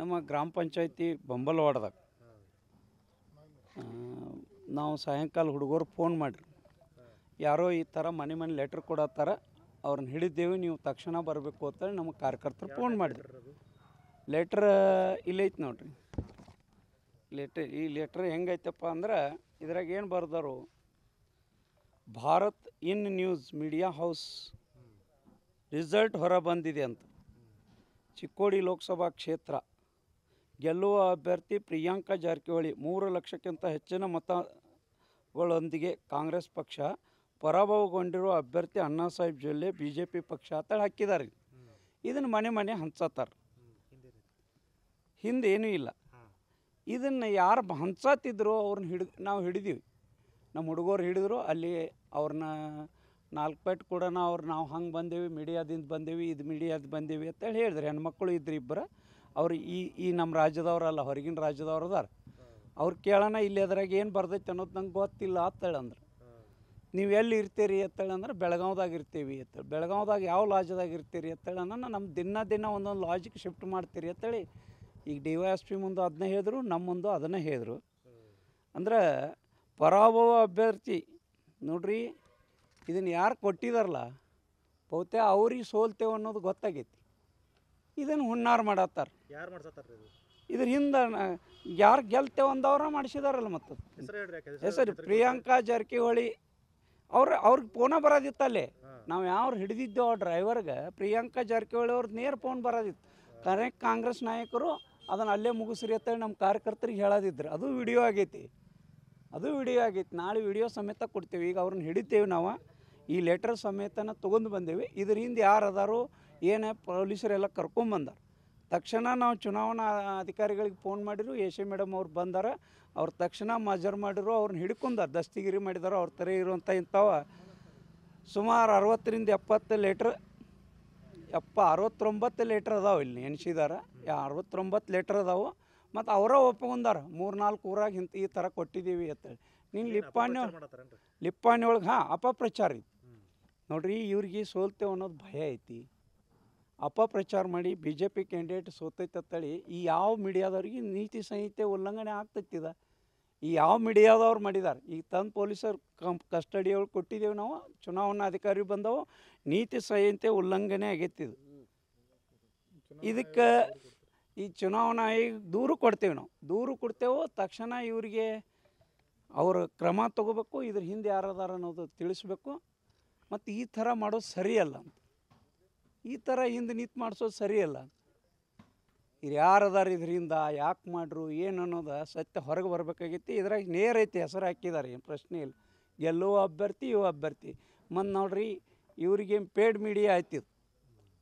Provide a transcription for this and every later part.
ನಮ್ಮ ಗ್ರಾಮ ಪಂಚಾಯತಿ ಬಂಬಲ್ವಾಡ್ದಾಗ ನಾವು ಸಾಯಂಕಾಲ ಹುಡುಗರು ಫೋನ್ ಮಾಡಿರಿ ಯಾರೋ ಈ ಥರ ಮನೆ ಮನೆ ಲೆಟ್ರ್ ಕೊಡತ್ತಾರ ಅವ್ರನ್ನ ಹಿಡಿದೇವು ನೀವು ತಕ್ಷಣ ಬರಬೇಕು ಅಂತೇಳಿ ನಮ್ಮ ಕಾರ್ಯಕರ್ತರು ಫೋನ್ ಮಾಡಿದ್ರು ಲೆಟ್ರ್ ಇಲ್ಲೈತೆ ನೋಡ್ರಿ ಲೆಟ್ರ್ ಈ ಲೆಟ್ರ್ ಹೆಂಗೈತಪ್ಪ ಅಂದ್ರೆ ಇದ್ರಾಗ ಏನು ಬರ್ದಾರು Bharat in news media house result ಹೊರ ಬಂದಿದೆ ಅಂತ ಚಿಕ್ಕೋಡಿ ಲೋಕಸಭಾ ಕ್ಷೇತ್ರ ಗೆಲ್ಲುವ ಅಭ್ಯರ್ಥಿ ಪ್ರಿಯಾಂಕಾ ಜಾರಕಿಹೊಳಿ ಮೂರು ಲಕ್ಷಕ್ಕಿಂತ ಹೆಚ್ಚಿನ ಮತಗಳೊಂದಿಗೆ ಕಾಂಗ್ರೆಸ್ ಪಕ್ಷ ಪರಾಭವಗೊಂಡಿರುವ ಅಭ್ಯರ್ಥಿ Anna Saheb Jolle B J P ಪಕ್ಷ ತಳ ಹಾಕಿದ್ದಾರೆ ಇದನ್ನು ಮನೆ ಮನೆ ಹಂಚತ್ತಾರೆ ಹಿಂದೆ ಇಲ್ಲ ಇದನ್ನು ಯಾರು ಹಂಚತ್ತಿದ್ರು ಅವ್ರನ್ನ ಹಿಡಿದು ನಾವು ಹಿಡಿದೀವಿ ನಮ್ಮ ಹುಡುಗರು ಹಿಡಿದ್ರು ಅಲ್ಲಿ ಅವ್ರನ್ನ ನಾಲ್ಕು ಪೇಟ್ ಕೂಡ ಅವ್ರು ನಾವು ಹಂಗೆ ಬಂದೇವಿ ಮೀಡಿಯಾದಿಂದ ಬಂದೀವಿ ಇದು ಮೀಡಿಯಾದ ಬಂದೀವಿ ಅಂತೇಳಿ ಹೇಳಿದ್ರು ಹೆಣ್ಮಕ್ಳು ಇದ್ರು ಇಬ್ಬರು ಅವ್ರು ಈ ಈ ನಮ್ಮ ರಾಜ್ಯದವ್ರಲ್ಲ ಹೊರಗಿನ ರಾಜ್ಯದವ್ರು ಅದಾರ ಅವ್ರು ಕೇಳೋಣ ಇಲ್ಲಿ ಅದ್ರಾಗ ಏನು ಬರ್ದೈತೆ ಅನ್ನೋದು ನಂಗೆ ಗೊತ್ತಿಲ್ಲ ಅಂತೇಳಂದ್ರೆ ನೀವು ಎಲ್ಲಿ ಇರ್ತೀರಿ ಅಂತೇಳಂದ್ರೆ ಬೆಳಗಾವ್ದಾಗ ಇರ್ತೀವಿ ಅಂತೇಳಿ ಬೆಳಗಾವ್ದಾಗ ಯಾವ ಲಾಜ್ದಾಗ ಇರ್ತೀರಿ ಅಂತೇಳನ್ನ ನಮ್ಮ ದಿನ ದಿನ ಒಂದೊಂದು ಲಾಜಿಕ್ ಶಿಫ್ಟ್ ಮಾಡ್ತೀರಿ ಅಂತೇಳಿ ಈಗ ಡಿ ವೈ ಎಸ್ ಪಿ ಮುಂದೆ ಅದನ್ನ ಹೇಳಿದ್ರು ನಮ್ಮ ಮುಂದೆ ಅದನ್ನೇ ಹೇಳಿದ್ರು ಅಂದ್ರೆ ಪರಾಭವ ಅಭ್ಯರ್ಥಿ ನೋಡ್ರಿ ಇದನ್ನು ಯಾರು ಕೊಟ್ಟಿದಾರಲ್ಲ ಬಹುತೆ ಅವ್ರಿಗೆ ಸೋಲ್ತೇವೆ ಅನ್ನೋದು ಗೊತ್ತಾಗೈತಿ ಇದನ್ನು ಹುಣ್ಣಾರು ಮಾಡತ್ತಾರ ಯಾರು ಮಾಡ್ಸತ್ತಾರ ಇದ್ರ ಹಿಂದೆ ಯಾರು ಗೆಲ್ತೇವೆ ಅಂದವ್ರ ಮಾಡಿಸಿದಾರಲ್ಲ ಮತ್ತೆ ಹೆಸರು ಪ್ರಿಯಾಂಕಾ ಜಾರಕಿಹೊಳಿ ಅವ್ರ ಅವ್ರಿಗೆ ಫೋನ ಬರೋದಿತ್ತಲ್ಲೇ ನಾವು ಯಾವ್ರು ಹಿಡಿದಿದ್ದೆವು ಆ ಡ್ರೈವರ್ಗೆ ಪ್ರಿಯಾಂಕಾ ಜಾರಕಿಹೊಳಿ ಅವ್ರದ್ದು ನೇರ ಫೋನ್ ಬರೋದಿತ್ತು ಕರೆಕ್ಟ್ ಕಾಂಗ್ರೆಸ್ ನಾಯಕರು ಅದನ್ನು ಅಲ್ಲೇ ಮುಗಿಸ್ರಿ ಅಂತೇಳಿ ನಮ್ಮ ಕಾರ್ಯಕರ್ತರಿಗೆ ಹೇಳೋದಿದ್ರು ಅದು ವಿಡಿಯೋ ಆಗೈತಿ ಅದು ವಿಡಿಯೋ ಆಗೈತಿ ನಾಳೆ ವಿಡಿಯೋ ಸಮೇತ ಕೊಡ್ತೇವೆ ಈಗ ಅವ್ರನ್ನ ಹಿಡಿತೇವೆ ನಾವು ಈ ಲೆಟರ್ ಸಮೇತನ ತೊಗೊಂಡು ಬಂದೇವೆ ಇದರಿಂದ ಯಾರು ಅದಾರು ಏನು ಪೊಲೀಸರೆಲ್ಲ ಕರ್ಕೊಂಬಂದಾರ ತಕ್ಷಣ ನಾವು ಚುನಾವಣಾ ಅಧಿಕಾರಿಗಳಿಗೆ ಫೋನ್ ಮಾಡಿದ್ರು ಎ ಮೇಡಮ್ ಅವ್ರು ಬಂದಾರ ಅವ್ರು ತಕ್ಷಣ ಮಜರ್ ಮಾಡಿದ್ರು ಅವ್ರನ್ನ ಹಿಡ್ಕೊಂಡಾರ ದಸ್ತಿಗಿರಿ ಮಾಡಿದಾರ ಅವ್ರ ಥರ ಇರುವಂಥ ಇಂಥವ ಸುಮಾರು ಅರವತ್ತರಿಂದ ಎಪ್ಪತ್ತು ಲೀಟ್ರ್ ಎಪ್ಪ ಅರವತ್ತೊಂಬತ್ತು ಲೀಟ್ರ್ ಅದಾವೆ ಇಲ್ಲಿ ನೆನ್ಸಿದಾರ ಅರವತ್ತೊಂಬತ್ತು ಲೀಟ್ರ್ ಅದಾವೆ ಮತ್ತು ಅವರ ಒಪ್ಕೊಂಡಾರ ಮೂರು ನಾಲ್ಕು ಊರಾಗ ಇಂಥ ಈ ಥರ ಕೊಟ್ಟಿದ್ದೀವಿ ಅಂತೇಳಿ ನೀನು ಲಿಪ್ಪಾಣಿ ಲಿಪ್ಪಾಣಿ ಒಳಗೆ ಹಾಂ ಅಪಪ್ರಚಾರ ಇತ್ತು ನೋಡ್ರಿ ಇವ್ರಿಗೆ ಸೋಲ್ತೇವೆ ಅನ್ನೋದು ಭಯ ಐತಿ ಅಪಪ್ರಚಾರ ಮಾಡಿ ಬಿ ಜೆ ಪಿ ಕ್ಯಾಂಡಿಡೇಟ್ ಸೋತೈತೆ ಅಂತೇಳಿ ಈ ಯಾವ ಮೀಡಿಯಾದವ್ರಿಗೆ ನೀತಿ ಸಂಹಿತೆ ಉಲ್ಲಂಘನೆ ಆಗ್ತೈತಿದ ಈ ಯಾವ ಮೀಡಿಯಾದವ್ರು ಮಾಡಿದ್ದಾರೆ ಈಗ ತಂದು ಪೊಲೀಸರು ಕಂ ಕಸ್ಟಡಿಯವ್ರು ಕೊಟ್ಟಿದ್ದೇವೆ ನಾವು ಚುನಾವಣಾ ಅಧಿಕಾರಿ ಬಂದವು ನೀತಿ ಸಂಹಿತೆ ಉಲ್ಲಂಘನೆ ಆಗೈತಿದು ಇದಕ್ಕೆ ಈ ಚುನಾವಣಾ ಈಗ ದೂರು ಕೊಡ್ತೇವೆ ನಾವು ದೂರು ಕೊಡ್ತೇವೆ ತಕ್ಷಣ ಇವರಿಗೆ ಅವರು ಕ್ರಮ ತಗೋಬೇಕು ಇದ್ರ ಹಿಂದೆ ಯಾರದಾರ ಅನ್ನೋದು ತಿಳಿಸ್ಬೇಕು ಮತ್ತು ಈ ಥರ ಮಾಡೋದು ಸರಿಯಲ್ಲ ಈ ಥರ ಹಿಂದೆ ನಿಂತು ಮಾಡಿಸೋದು ಸರಿಯಲ್ಲ ಇದು ಯಾರು ಅದಾರ ಇದರಿಂದ ಯಾಕೆ ಮಾಡ್ರು ಏನು ಅನ್ನೋದು ಸತ್ಯ ಹೊರಗೆ ಬರಬೇಕಾಗಿತ್ತು ಇದ್ರಾಗ ನೇರ ಐತಿ ಹೆಸರು ಹಾಕಿದ್ದಾರೆ ಏನು ಪ್ರಶ್ನೆ ಇಲ್ಲ ಎಲ್ಲೋ ಅಭ್ಯರ್ಥಿ ಇವು ಅಭ್ಯರ್ಥಿ ಮತ್ತು ನೋಡ್ರಿ ಇವ್ರಿಗೇನು ಪೇಡ್ ಮೀಡಿಯಾ ಆಯ್ತಿತ್ತು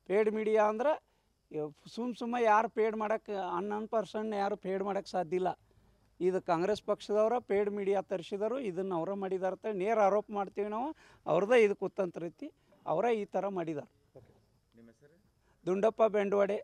ಪೇಡ್ ಮೀಡಿಯಾ ಅಂದ್ರೆ ಸುಮ್ಮ ಸುಮ್ಮನೆ ಯಾರು ಪೇಡ್ ಮಾಡೋಕ್ಕೆ ಹನ್ನೊಂದು ಪರ್ಸೆಂಟ್ ಯಾರು ಪೇಡ್ ಮಾಡೋಕ್ಕೆ ಸಾಧ್ಯ ಇಲ್ಲ ಇದು ಕಾಂಗ್ರೆಸ್ ಪಕ್ಷದವರ ಪೇಡ್ ಮೀಡಿಯಾ ತರಿಸಿದರು ಇದನ್ನು ಅವರ ಮಾಡಿದಾರ ಅಂತ ನೇರ ಆರೋಪ ಮಾಡ್ತೀವಿ ನಾವು ಅವ್ರದೇ ಇದು ಕುತಂತ್ರ ರೀತಿ ಅವರೇ ಈ ಥರ ಮಾಡಿದಾರೆ ದುಂಡಪ್ಪ ಬೆಂಡವಾಡೆ